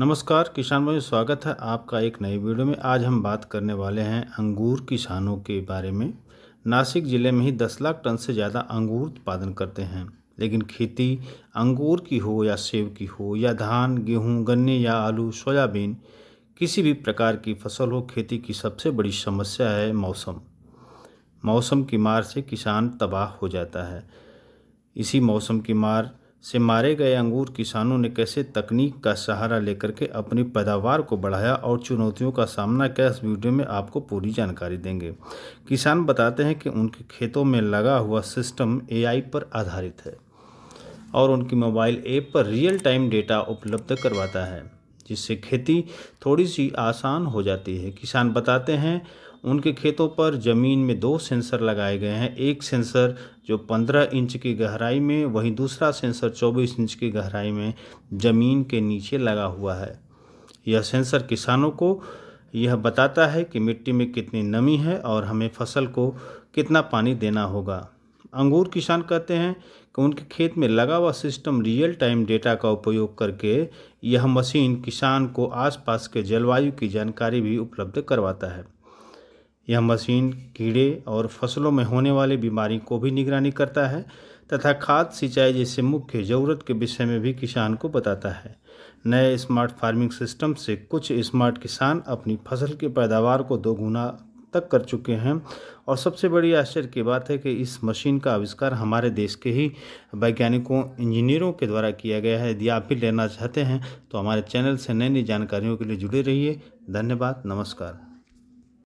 नमस्कार किसान भाई स्वागत है आपका एक नई वीडियो में आज हम बात करने वाले हैं अंगूर किसानों के बारे में नासिक ज़िले में ही 10 लाख टन से ज़्यादा अंगूर उत्पादन करते हैं लेकिन खेती अंगूर की हो या सेब की हो या धान गेहूं गन्ने या आलू सोयाबीन किसी भी प्रकार की फसल हो खेती की सबसे बड़ी समस्या है मौसम मौसम की मार से किसान तबाह हो जाता है इसी मौसम की मार से मारे गए अंगूर किसानों ने कैसे तकनीक का सहारा लेकर के अपनी पैदावार को बढ़ाया और चुनौतियों का सामना किया इस वीडियो में आपको पूरी जानकारी देंगे किसान बताते हैं कि उनके खेतों में लगा हुआ सिस्टम एआई पर आधारित है और उनकी मोबाइल ऐप पर रियल टाइम डेटा उपलब्ध करवाता है जिससे खेती थोड़ी सी आसान हो जाती है किसान बताते हैं उनके खेतों पर ज़मीन में दो सेंसर लगाए गए हैं एक सेंसर जो 15 इंच की गहराई में वहीं दूसरा सेंसर 24 इंच की गहराई में ज़मीन के नीचे लगा हुआ है यह सेंसर किसानों को यह बताता है कि मिट्टी में कितनी नमी है और हमें फसल को कितना पानी देना होगा अंगूर किसान कहते हैं कि उनके खेत में लगा हुआ सिस्टम रियल टाइम डेटा का उपयोग करके यह मशीन किसान को आसपास के जलवायु की जानकारी भी उपलब्ध करवाता है यह मशीन कीड़े और फसलों में होने वाली बीमारी को भी निगरानी करता है तथा खाद सिंचाई जैसे मुख्य ज़रूरत के विषय में भी किसान को बताता है नए स्मार्ट फार्मिंग सिस्टम से कुछ स्मार्ट किसान अपनी फसल की पैदावार को दोगुना तक कर चुके हैं और सबसे बड़ी आश्चर्य की बात है कि इस मशीन का आविष्कार हमारे देश के ही वैज्ञानिकों इंजीनियरों के द्वारा किया गया है यदि आप भी लेना चाहते हैं तो हमारे चैनल से नई नई जानकारियों के लिए जुड़े रहिए धन्यवाद नमस्कार